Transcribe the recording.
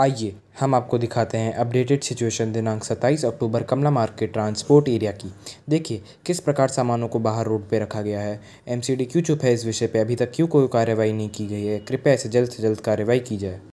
आइए हम आपको दिखाते हैं अपडेटेड सिचुएशन दिनांक 27 अक्टूबर कमला मार्केट ट्रांसपोर्ट एरिया की देखिए किस प्रकार सामानों को बाहर रोड पर रखा गया है एमसीडी क्यों चुप है इस विषय पर अभी तक क्यों कोई कार्रवाई नहीं की गई है कृपया इसे जल्द से जल्द कार्रवाई की जाए